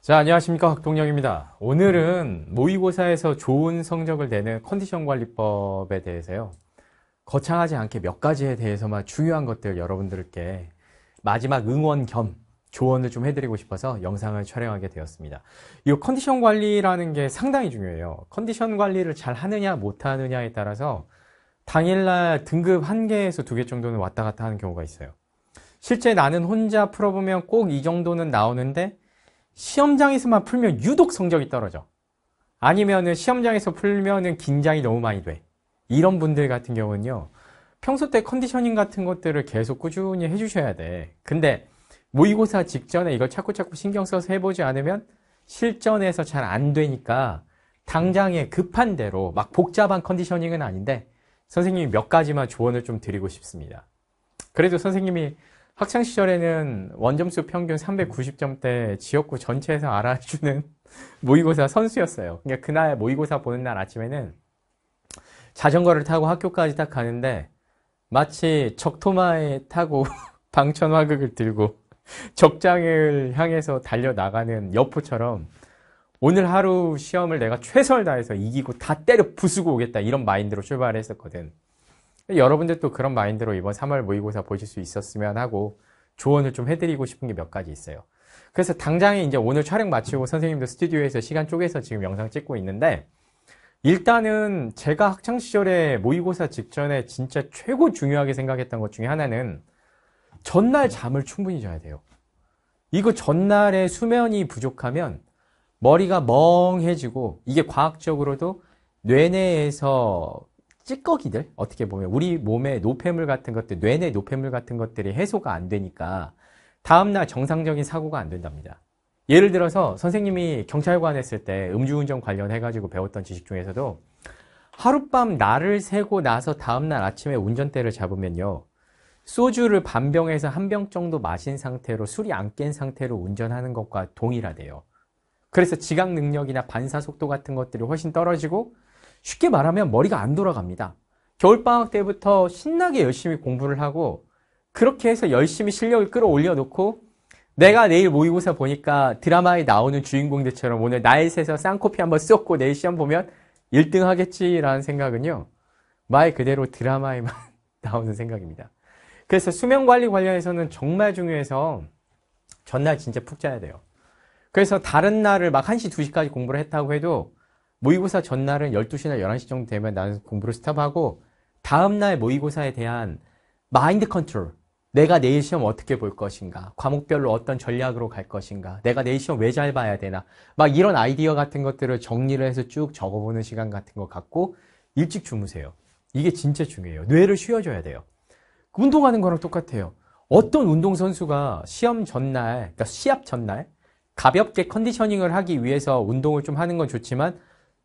자, 안녕하십니까. 학동영입니다 오늘은 모의고사에서 좋은 성적을 내는 컨디션 관리법에 대해서요. 거창하지 않게 몇 가지에 대해서만 중요한 것들 여러분들께 마지막 응원 겸 조언을 좀 해드리고 싶어서 영상을 촬영하게 되었습니다. 이 컨디션 관리라는 게 상당히 중요해요. 컨디션 관리를 잘 하느냐, 못 하느냐에 따라서 당일날 등급 한 개에서 두 개 정도는 왔다 갔다 하는 경우가 있어요. 실제 나는 혼자 풀어보면 꼭 이 정도는 나오는데 시험장에서만 풀면 유독 성적이 떨어져. 아니면은 시험장에서 풀면은 긴장이 너무 많이 돼. 이런 분들 같은 경우는요. 평소 때 컨디셔닝 같은 것들을 계속 꾸준히 해주셔야 돼. 근데 모의고사 직전에 이걸 차꾸차꾸 신경 써서 해보지 않으면 실전에서 잘 안 되니까 당장에 급한 대로 막 복잡한 컨디셔닝은 아닌데 선생님이 몇 가지만 조언을 좀 드리고 싶습니다. 그래도 선생님이 학창 시절에는 원점수 평균 390점대 지역구 전체에서 알아주는 모의고사 선수였어요. 그러니까 그날 모의고사 보는 날 아침에는 자전거를 타고 학교까지 딱 가는데 마치 적토마에 타고 방천화극을 들고 적장을 향해서 달려 나가는 여포처럼 오늘 하루 시험을 내가 최선을 다해서 이기고 다 때려 부수고 오겠다 이런 마인드로 출발했었거든. 여러분들 도 그런 마인드로 이번 3월 모의고사 보실 수 있었으면 하고 조언을 좀 해드리고 싶은 게 몇 가지 있어요. 그래서 당장에 이제 오늘 촬영 마치고 선생님도 스튜디오에서 시간 쪼개서 지금 영상 찍고 있는데 일단은 제가 학창시절에 모의고사 직전에 진짜 최고 중요하게 생각했던 것 중에 하나는 전날 잠을 충분히 자야 돼요. 이거 전날에 수면이 부족하면 머리가 멍해지고 이게 과학적으로도 뇌내에서 찌꺼기들 어떻게 보면 우리 몸의 노폐물 같은 것들 뇌내 노폐물 같은 것들이 해소가 안 되니까 다음날 정상적인 사고가 안 된답니다. 예를 들어서 선생님이 경찰관 했을 때 음주운전 관련해가지고 배웠던 지식 중에서도 하룻밤 날을 새고 나서 다음날 아침에 운전대를 잡으면요. 소주를 반 병에서 한 병 정도 마신 상태로 술이 안 깬 상태로 운전하는 것과 동일하대요. 그래서 지각 능력이나 반사 속도 같은 것들이 훨씬 떨어지고 쉽게 말하면 머리가 안 돌아갑니다. 겨울방학 때부터 신나게 열심히 공부를 하고 그렇게 해서 열심히 실력을 끌어올려 놓고 내가 내일 모의고사 보니까 드라마에 나오는 주인공들처럼 오늘 나이스에서 쌍코피 한번 썼고 내일 시험 보면 1등 하겠지라는 생각은요. 말 그대로 드라마에만 나오는 생각입니다. 그래서 수면 관리 관련해서는 정말 중요해서 전날 진짜 푹 자야 돼요. 그래서 다른 날을 막 1시, 2시까지 공부를 했다고 해도 모의고사 전날은 12시나 11시 정도 되면 나는 공부를 스탑하고 다음날 모의고사에 대한 마인드 컨트롤 내가 내일 시험 어떻게 볼 것인가 과목별로 어떤 전략으로 갈 것인가 내가 내일 시험 왜 잘 봐야 되나 막 이런 아이디어 같은 것들을 정리를 해서 쭉 적어보는 시간 같은 것같고 일찍 주무세요 이게 진짜 중요해요 뇌를 쉬어줘야 돼요 운동하는 거랑 똑같아요 어떤 운동선수가 시험 전날 그러니까 시합 전날 가볍게 컨디셔닝을 하기 위해서 운동을 좀 하는 건 좋지만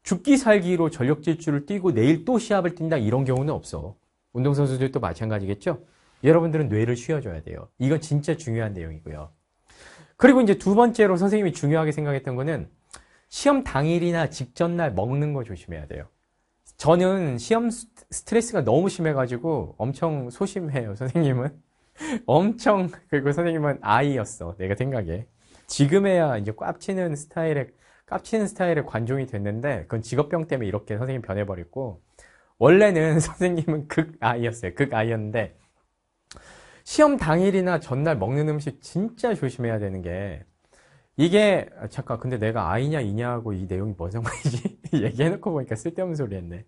죽기 살기로 전력 질주를 뛰고 내일 또 시합을 뛴다 이런 경우는 없어. 운동선수들도 마찬가지겠죠? 여러분들은 뇌를 쉬어줘야 돼요. 이건 진짜 중요한 내용이고요. 그리고 이제 두 번째로 선생님이 중요하게 생각했던 거는 시험 당일이나 직전날 먹는 거 조심해야 돼요. 저는 시험 스트레스가 너무 심해가지고 엄청 소심해요, 선생님은. 엄청, 그리고 선생님은 아이였어, 내가 생각에. 지금에야 이제 꽉 치는 스타일의 깝치는 스타일의 관종이 됐는데 그건 직업병 때문에 이렇게 선생님 변해버렸고 원래는 선생님은 극아이였어요. 극아이였는데 시험 당일이나 전날 먹는 음식 진짜 조심해야 되는 게 이게 아, 잠깐 근데 내가 아이냐 이냐하고 이 내용이 뭔 상관이지 얘기해놓고 보니까 쓸데없는 소리 했네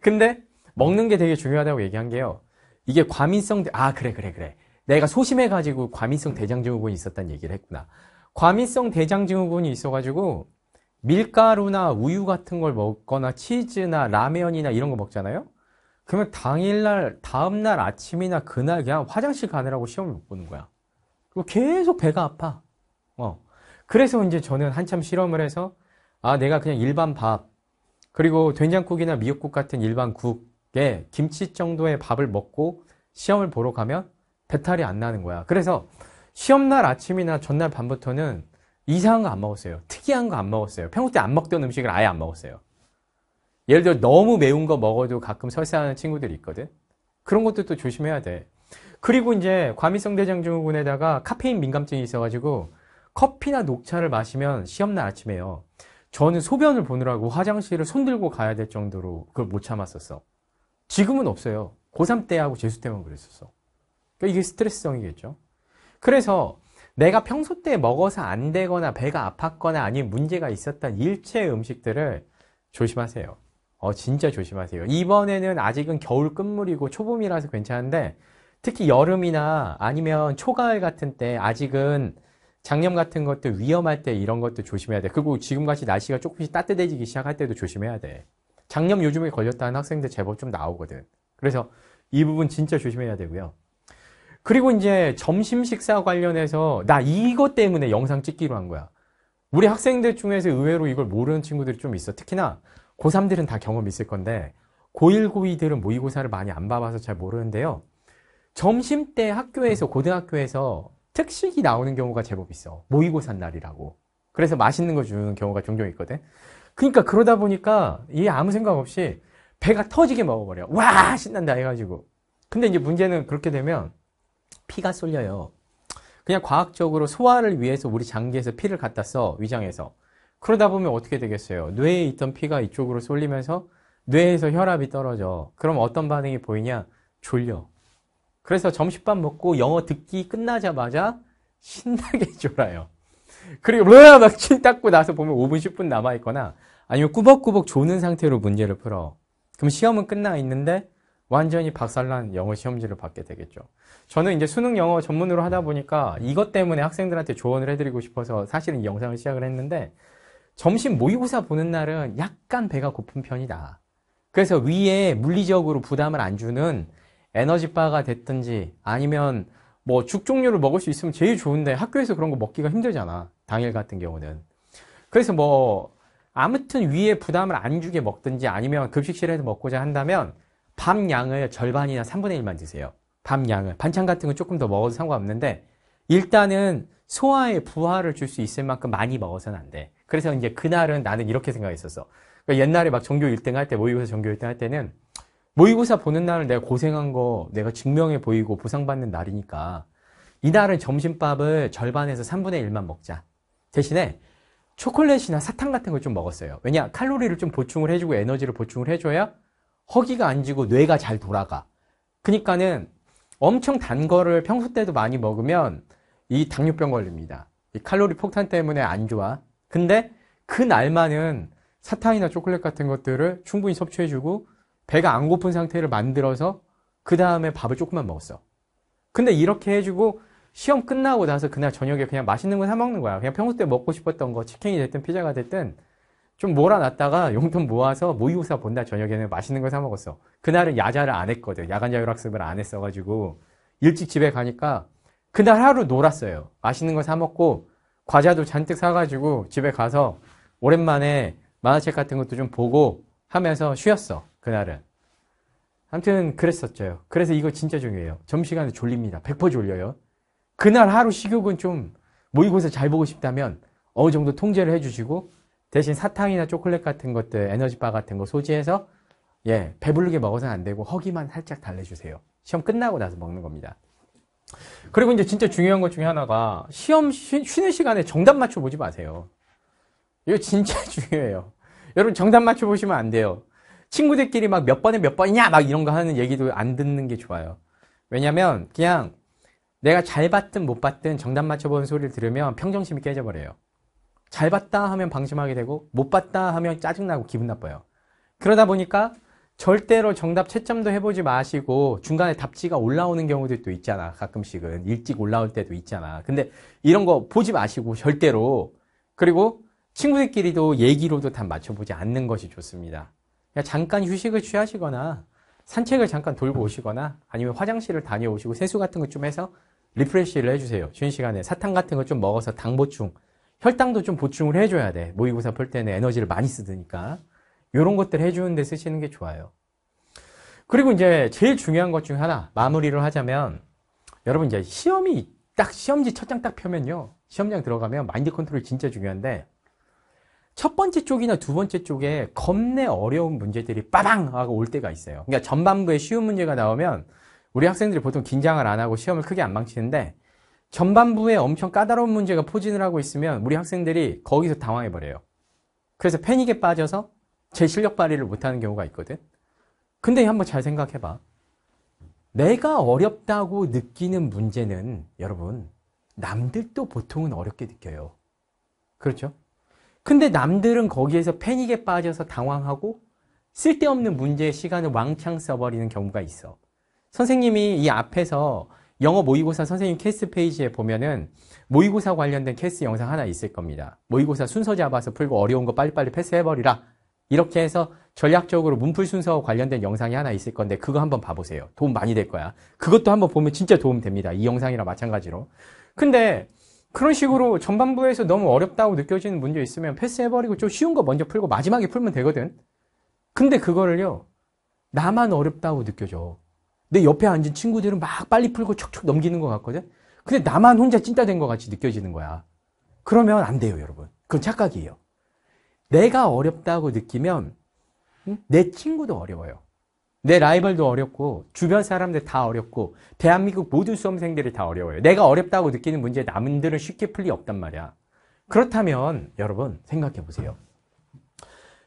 근데 먹는 게 되게 중요하다고 얘기한 게요 이게 과민성 아 그래 그래 그래 내가 소심해 가지고 과민성 대장증후군이 있었다는 얘기를 했구나 과민성 대장증후군이 있어가지고 밀가루나 우유 같은 걸 먹거나 치즈나 라면이나 이런 거 먹잖아요. 그러면 당일날 다음날 아침이나 그날 그냥 화장실 가느라고 시험을 못 보는 거야. 그리고 계속 배가 아파. 어. 그래서 이제 저는 한참 실험을 해서 아 내가 그냥 일반 밥 그리고 된장국이나 미역국 같은 일반 국에 김치 정도의 밥을 먹고 시험을 보러 가면 배탈이 안 나는 거야. 그래서 시험날 아침이나 전날 밤부터는 이상한 거 안 먹었어요. 특이한 거 안 먹었어요. 평소 때 안 먹던 음식을 아예 안 먹었어요. 예를 들어 너무 매운 거 먹어도 가끔 설사하는 친구들이 있거든. 그런 것도 또 조심해야 돼. 그리고 이제 과민성 대장증후군에다가 카페인 민감증이 있어가지고 커피나 녹차를 마시면 시험날 아침에요. 저는 소변을 보느라고 화장실을 손들고 가야 될 정도로 그걸 못 참았었어. 지금은 없어요. 고3 때하고 재수 때만 그랬었어. 그러니까 이게 스트레스성이겠죠. 그래서 내가 평소 때 먹어서 안 되거나 배가 아팠거나 아니면 문제가 있었던 일체 음식들을 조심하세요. 어, 진짜 조심하세요. 이번에는 아직은 겨울 끝물이고 초봄이라서 괜찮은데 특히 여름이나 아니면 초가을 같은 때 아직은 장염 같은 것도 위험할 때 이런 것도 조심해야 돼. 그리고 지금같이 날씨가 조금씩 따뜻해지기 시작할 때도 조심해야 돼. 장염 요즘에 걸렸다는 학생들 제법 좀 나오거든. 그래서 이 부분 진짜 조심해야 되고요. 그리고 이제 점심 식사 관련해서 나 이것 때문에 영상 찍기로 한 거야. 우리 학생들 중에서 의외로 이걸 모르는 친구들이 좀 있어. 특히나 고3들은 다 경험 있을 건데 고1, 고2들은 모의고사를 많이 안 봐봐서 잘 모르는데요. 점심 때 학교에서 고등학교에서 특식이 나오는 경우가 제법 있어. 모의고사 날이라고. 그래서 맛있는 거 주는 경우가 종종 있거든. 그러니까 그러다 보니까 얘 아무 생각 없이 배가 터지게 먹어버려. 와 신난다 해가지고. 근데 이제 문제는 그렇게 되면 피가 쏠려요. 그냥 과학적으로 소화를 위해서 우리 장기에서 피를 갖다 써 위장에서 그러다 보면 어떻게 되겠어요? 뇌에 있던 피가 이쪽으로 쏠리면서 뇌에서 혈압이 떨어져. 그럼 어떤 반응이 보이냐? 졸려. 그래서 점심밥 먹고 영어 듣기 끝나자마자 신나게 졸아요. 그리고 뭐야 막침 닦고 나서 보면 5분, 10분 남아있거나 아니면 꾸벅꾸벅 조는 상태로 문제를 풀어. 그럼 시험은 끝나 있는데 완전히 박살난 영어 시험지를 받게 되겠죠. 저는 이제 수능 영어 전문으로 하다 보니까 이것 때문에 학생들한테 조언을 해드리고 싶어서 사실은 이 영상을 시작을 했는데 점심 모의고사 보는 날은 약간 배가 고픈 편이다. 그래서 위에 물리적으로 부담을 안 주는 에너지바가 됐든지 아니면 뭐 죽 종류를 먹을 수 있으면 제일 좋은데 학교에서 그런 거 먹기가 힘들잖아. 당일 같은 경우는. 그래서 뭐 아무튼 위에 부담을 안 주게 먹든지 아니면 급식실에서 먹고자 한다면 밥 양을 절반이나 3분의 1만 드세요. 밥 양을. 반찬 같은 건 조금 더 먹어도 상관없는데 일단은 소화에 부하를 줄 수 있을 만큼 많이 먹어서는 안 돼. 그래서 이제 그날은 나는 이렇게 생각했었어. 그러니까 옛날에 막종교 1등 할 때, 모의고사 종교 1등 할 때는 모의고사 보는 날은 내가 고생한 거 내가 증명해 보이고 보상받는 날이니까 이날은 점심밥을 절반에서 3분의 1만 먹자. 대신에 초콜릿이나 사탕 같은 걸 좀 먹었어요. 왜냐, 칼로리를 좀 보충을 해주고 에너지를 보충을 해줘야 허기가 안 지고 뇌가 잘 돌아가. 그러니까는 엄청 단 거를 평소 때도 많이 먹으면 이 당뇨병 걸립니다. 이 칼로리 폭탄 때문에 안 좋아. 근데 그 날만은 사탕이나 초콜릿 같은 것들을 충분히 섭취해주고 배가 안 고픈 상태를 만들어서 그 다음에 밥을 조금만 먹었어. 근데 이렇게 해주고 시험 끝나고 나서 그날 저녁에 그냥 맛있는 거 사 먹는 거야. 그냥 평소 때 먹고 싶었던 거 치킨이 됐든 피자가 됐든 좀 몰아놨다가 용돈 모아서 모의고사 본다 저녁에는 맛있는 거 사 먹었어. 그날은 야자를 안 했거든. 야간 자율학습을 안 했어가지고 일찍 집에 가니까 그날 하루 놀았어요. 맛있는 거 사 먹고 과자도 잔뜩 사가지고 집에 가서 오랜만에 만화책 같은 것도 좀 보고 하면서 쉬었어. 그날은. 아무튼 그랬었죠. 그래서 이거 진짜 중요해요. 점심시간에 졸립니다. 100% 졸려요. 그날 하루 식욕은 좀 모의고사 잘 보고 싶다면 어느 정도 통제를 해주시고 대신 사탕이나 초콜릿 같은 것들, 에너지바 같은 거 소지해서 예, 배부르게 먹어서는 안 되고 허기만 살짝 달래주세요. 시험 끝나고 나서 먹는 겁니다. 그리고 이제 진짜 중요한 것 중에 하나가 시험 쉬는 시간에 정답 맞춰보지 마세요. 이거 진짜 중요해요. 여러분 정답 맞춰보시면 안 돼요. 친구들끼리 막 몇 번에 몇 번이냐 막 이런 거 하는 얘기도 안 듣는 게 좋아요. 왜냐면 그냥 내가 잘 봤든 못 봤든 정답 맞춰보는 소리를 들으면 평정심이 깨져버려요. 잘 봤다 하면 방심하게 되고 못 봤다 하면 짜증나고 기분 나빠요. 그러다 보니까 절대로 정답 채점도 해보지 마시고 중간에 답지가 올라오는 경우들도 있잖아. 가끔씩은 일찍 올라올 때도 있잖아. 근데 이런 거 보지 마시고 절대로 그리고 친구들끼리도 얘기로도 다 맞춰보지 않는 것이 좋습니다. 그냥 잠깐 휴식을 취하시거나 산책을 잠깐 돌고 오시거나 아니면 화장실을 다녀오시고 세수 같은 거 좀 해서 리프레쉬를 해주세요. 쉬는 시간에 사탕 같은 거 좀 먹어서 당 보충 혈당도 좀 보충을 해줘야 돼. 모의고사 풀 때는 에너지를 많이 쓰니까. 요런 것들 해주는데 쓰시는 게 좋아요. 그리고 이제 제일 중요한 것 중 하나, 마무리를 하자면, 여러분 이제 시험이 딱 시험지 첫 장 딱 펴면요. 시험장 들어가면 마인드 컨트롤 진짜 중요한데, 첫 번째 쪽이나 두 번째 쪽에 겁내 어려운 문제들이 빠방 하고 올 때가 있어요. 그러니까 전반부에 쉬운 문제가 나오면 우리 학생들이 보통 긴장을 안 하고 시험을 크게 안 망치는데 전반부에 엄청 까다로운 문제가 포진을 하고 있으면 우리 학생들이 거기서 당황해버려요. 그래서 패닉에 빠져서 제 실력 발휘를 못하는 경우가 있거든. 근데 한번 잘 생각해봐. 내가 어렵다고 느끼는 문제는 여러분, 남들도 보통은 어렵게 느껴요. 그렇죠? 근데 남들은 거기에서 패닉에 빠져서 당황하고 쓸데없는 문제의 시간을 왕창 써버리는 경우가 있어. 선생님이 이 앞에서 영어 모의고사 선생님 케이스 페이지에 보면은 모의고사 관련된 케이스 영상 하나 있을 겁니다. 모의고사 순서 잡아서 풀고 어려운 거 빨리빨리 패스해버리라. 이렇게 해서 전략적으로 문풀 순서 와 관련된 영상이 하나 있을 건데 그거 한번 봐보세요. 도움 많이 될 거야. 그것도 한번 보면 진짜 도움 됩니다. 이 영상이랑 마찬가지로. 근데 그런 식으로 전반부에서 너무 어렵다고 느껴지는 문제 있으면 패스해버리고 좀 쉬운 거 먼저 풀고 마지막에 풀면 되거든. 근데 그거를요. 나만 어렵다고 느껴져. 내 옆에 앉은 친구들은 막 빨리 풀고 척척 넘기는 것 같거든? 근데 나만 혼자 찐따된 것 같이 느껴지는 거야. 그러면 안 돼요, 여러분. 그건 착각이에요. 내가 어렵다고 느끼면 내 친구도 어려워요. 내 라이벌도 어렵고 주변 사람들 다 어렵고 대한민국 모든 수험생들이 다 어려워요. 내가 어렵다고 느끼는 문제 남들은 쉽게 풀리 없단 말이야. 그렇다면 여러분 생각해 보세요.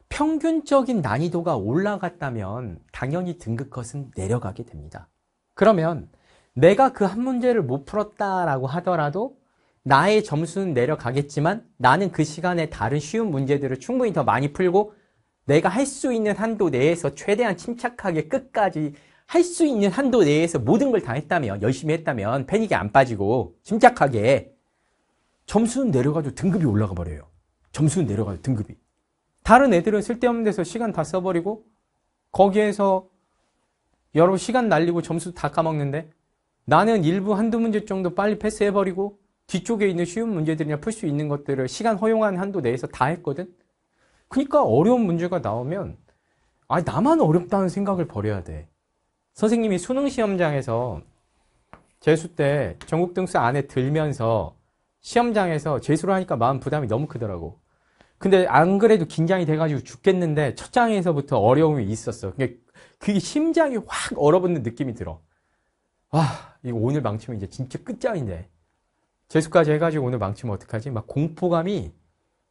평균적인 난이도가 올라갔다면 당연히 등급 컷은 내려가게 됩니다. 그러면 내가 그 한 문제를 못 풀었다라고 하더라도 나의 점수는 내려가겠지만 나는 그 시간에 다른 쉬운 문제들을 충분히 더 많이 풀고 내가 할 수 있는 한도 내에서 최대한 침착하게 끝까지 할 수 있는 한도 내에서 모든 걸 다 했다면 열심히 했다면 패닉이안 빠지고 침착하게 점수는 내려가도 등급이 올라가 버려요. 점수는 내려가도 등급이. 다른 애들은 쓸데없는 데서 시간 다 써버리고 거기에서 여러 시간 날리고 점수 다 까먹는데 나는 일부 한두 문제 정도 빨리 패스해버리고 뒤쪽에 있는 쉬운 문제들이나 풀 수 있는 것들을 시간 허용한 한도 내에서 다 했거든? 그러니까 어려운 문제가 나오면 아 나만 어렵다는 생각을 버려야 돼. 선생님이 수능 시험장에서 재수 때 전국 등수 안에 들면서 시험장에서 재수를 하니까 마음 부담이 너무 크더라고. 근데 안 그래도 긴장이 돼가지고 죽겠는데 첫 장에서부터 어려움이 있었어. 그게, 그게 심장이 확 얼어붙는 느낌이 들어. 와, 아, 이거 오늘 망치면 이제 진짜 끝장인데. 재수까지 해가지고 오늘 망치면 어떡하지? 막 공포감이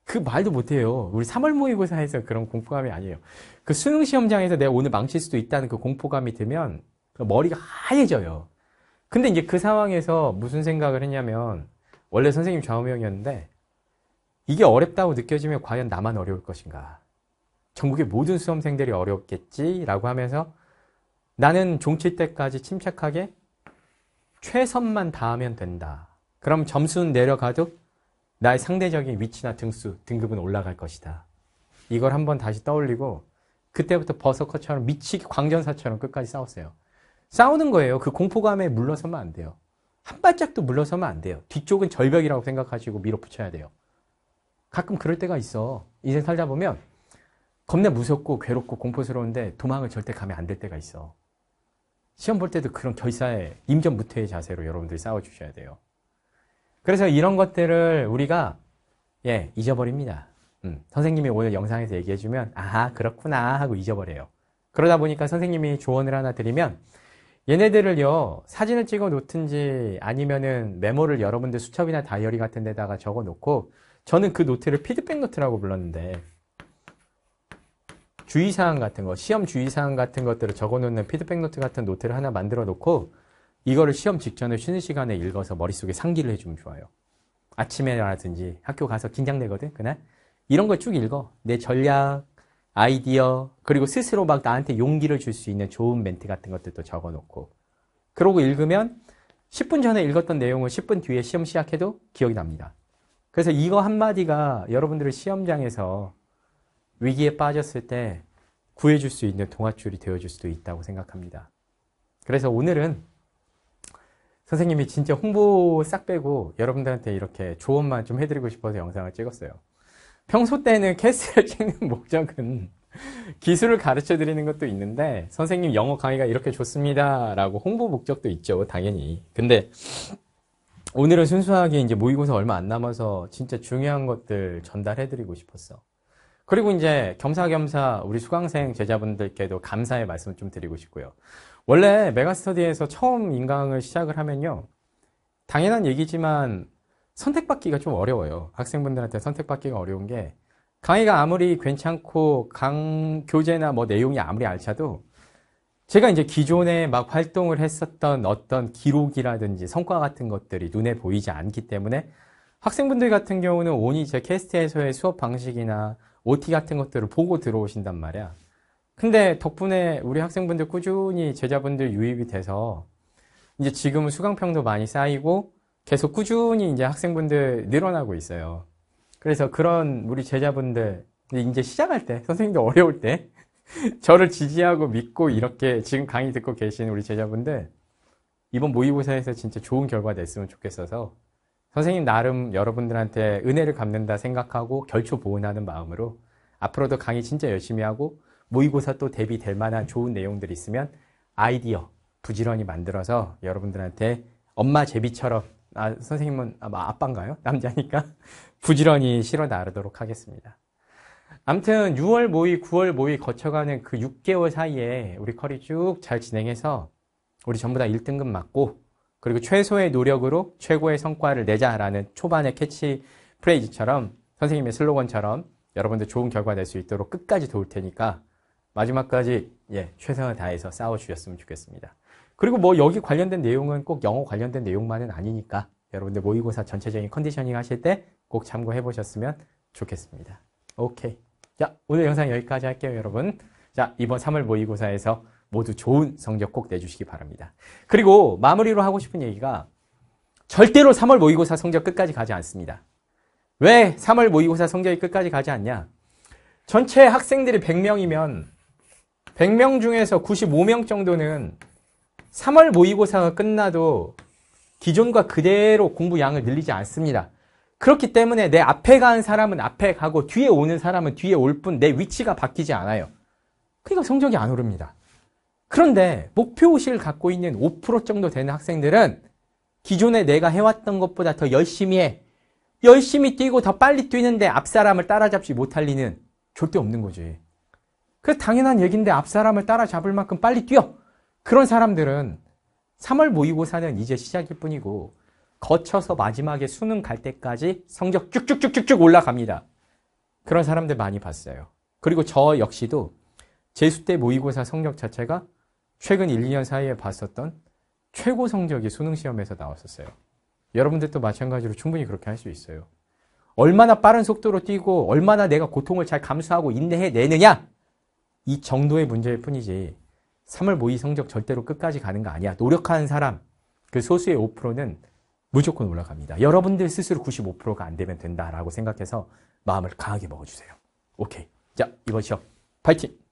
그 말도 못해요. 우리 3월 모의고사에서 그런 공포감이 아니에요. 그 수능 시험장에서 내가 오늘 망칠 수도 있다는 그 공포감이 들면 그 머리가 하얘져요. 근데 이제 그 상황에서 무슨 생각을 했냐면 원래 선생님 좌우명이었는데 이게 어렵다고 느껴지면 과연 나만 어려울 것인가? 전국의 모든 수험생들이 어렵겠지라고 하면서 나는 종칠 때까지 침착하게 최선만 다하면 된다. 그럼 점수는 내려가도 나의 상대적인 위치나 등수, 등급은 올라갈 것이다. 이걸 한번 다시 떠올리고 그때부터 버서커처럼 미치기 광전사처럼 끝까지 싸웠어요. 싸우는 거예요. 그 공포감에 물러서면 안 돼요. 한 발짝도 물러서면 안 돼요. 뒤쪽은 절벽이라고 생각하시고 밀어붙여야 돼요. 가끔 그럴 때가 있어. 인생 살다 보면 겁나 무섭고 괴롭고 공포스러운데 도망을 절대 가면 안 될 때가 있어. 시험 볼 때도 그런 결사의 임전무퇴의 자세로 여러분들이 싸워주셔야 돼요. 그래서 이런 것들을 우리가 예 잊어버립니다. 음, 선생님이 오늘 영상에서 얘기해주면 아 그렇구나 하고 잊어버려요. 그러다 보니까 선생님이 조언을 하나 드리면 얘네들을요 사진을 찍어 놓든지 아니면은 메모를 여러분들 수첩이나 다이어리 같은 데다가 적어 놓고 저는 그 노트를 피드백 노트라고 불렀는데 주의사항 같은 거, 시험 주의사항 같은 것들을 적어놓는 피드백 노트 같은 노트를 하나 만들어 놓고 이거를 시험 직전에 쉬는 시간에 읽어서 머릿속에 상기를 해주면 좋아요. 아침에라든지 학교 가서 긴장되거든, 그날. 이런 걸 쭉 읽어. 내 전략, 아이디어, 그리고 스스로 막 나한테 용기를 줄 수 있는 좋은 멘트 같은 것들도 적어 놓고. 그러고 읽으면 10분 전에 읽었던 내용을 10분 뒤에 시험 시작해도 기억이 납니다. 그래서 이거 한마디가 여러분들을 시험장에서 위기에 빠졌을 때 구해줄 수 있는 동아줄이 되어줄 수도 있다고 생각합니다. 그래서 오늘은 선생님이 진짜 홍보 싹 빼고 여러분들한테 이렇게 조언만 좀 해드리고 싶어서 영상을 찍었어요. 평소 때는 캐스를 찍는 목적은 기술을 가르쳐 드리는 것도 있는데 선생님 영어 강의가 이렇게 좋습니다 라고 홍보 목적도 있죠 당연히 근데 오늘은 순수하게 이제 모의고사 얼마 안 남아서 진짜 중요한 것들 전달해드리고 싶었어. 그리고 이제 겸사겸사 우리 수강생 제자분들께도 감사의 말씀을 좀 드리고 싶고요. 원래 메가스터디에서 처음 인강을 시작을 하면요. 당연한 얘기지만 선택받기가 좀 어려워요. 학생분들한테 선택받기가 어려운 게 강의가 아무리 괜찮고 강 교재나 뭐 내용이 아무리 알차도 제가 이제 기존에 막 활동을 했었던 어떤 기록이라든지 성과 같은 것들이 눈에 보이지 않기 때문에 학생분들 같은 경우는 온이 제 캐스트에서의 수업 방식이나 OT 같은 것들을 보고 들어오신단 말이야. 근데 덕분에 우리 학생분들 꾸준히 제자분들 유입이 돼서 이제 지금은 수강평도 많이 쌓이고 계속 꾸준히 이제 학생분들 늘어나고 있어요. 그래서 그런 우리 제자분들 이제 시작할 때 선생님도 어려울 때 저를 지지하고 믿고 이렇게 지금 강의 듣고 계신 우리 제자분들 이번 모의고사에서 진짜 좋은 결과 냈으면 좋겠어서 선생님 나름 여러분들한테 은혜를 갚는다 생각하고 결초 보은하는 마음으로 앞으로도 강의 진짜 열심히 하고 모의고사 또 대비될 만한 좋은 내용들이 있으면 아이디어 부지런히 만들어서 여러분들한테 엄마 제비처럼 아, 선생님은 아마 아빠인가요? 남자니까 부지런히 실어 나르도록 하겠습니다. 아무튼 6월 모의, 9월 모의 거쳐가는 그 6개월 사이에 우리 커리 쭉 잘 진행해서 우리 전부 다 1등급 맞고 그리고 최소의 노력으로 최고의 성과를 내자라는 초반의 캐치 프레이즈처럼 선생님의 슬로건처럼 여러분들 좋은 결과 낼 수 있도록 끝까지 도울 테니까 마지막까지 예, 최선을 다해서 싸워주셨으면 좋겠습니다. 그리고 뭐 여기 관련된 내용은 꼭 영어 관련된 내용만은 아니니까 여러분들 모의고사 전체적인 컨디셔닝 하실 때 꼭 참고해 보셨으면 좋겠습니다. 오케이. 자, 오늘 영상 여기까지 할게요, 여러분. 자, 이번 3월 모의고사에서 모두 좋은 성적 꼭 내주시기 바랍니다. 그리고 마무리로 하고 싶은 얘기가 절대로 3월 모의고사 성적 끝까지 가지 않습니다. 왜 3월 모의고사 성적이 끝까지 가지 않냐? 전체 학생들이 100명이면 100명 중에서 95명 정도는 3월 모의고사가 끝나도 기존과 그대로 공부 양을 늘리지 않습니다. 그렇기 때문에 내 앞에 간 사람은 앞에 가고 뒤에 오는 사람은 뒤에 올 뿐 내 위치가 바뀌지 않아요. 그러니까 성적이 안 오릅니다. 그런데 목표 의식을 갖고 있는 5% 정도 되는 학생들은 기존에 내가 해왔던 것보다 더 열심히 해. 열심히 뛰고 더 빨리 뛰는데 앞사람을 따라잡지 못할 리는 절대 없는 거지. 그래서 당연한 얘기인데 앞사람을 따라잡을 만큼 빨리 뛰어. 그런 사람들은 3월 모의고사는 이제 시작일 뿐이고 거쳐서 마지막에 수능 갈 때까지 성적 쭉쭉쭉쭉쭉 올라갑니다. 그런 사람들 많이 봤어요. 그리고 저 역시도 재수 때 모의고사 성적 자체가 최근 1, 2년 사이에 봤었던 최고 성적이 수능 시험에서 나왔었어요. 여러분들도 마찬가지로 충분히 그렇게 할 수 있어요. 얼마나 빠른 속도로 뛰고 얼마나 내가 고통을 잘 감수하고 인내해내느냐 이 정도의 문제일 뿐이지 3월 모의 성적 절대로 끝까지 가는 거 아니야. 노력하는 사람 그 소수의 5%는 무조건 올라갑니다. 여러분들 스스로 95%가 안 되면 된다라고 생각해서 마음을 강하게 먹어주세요. 오케이. 자, 이번 시험 파이팅!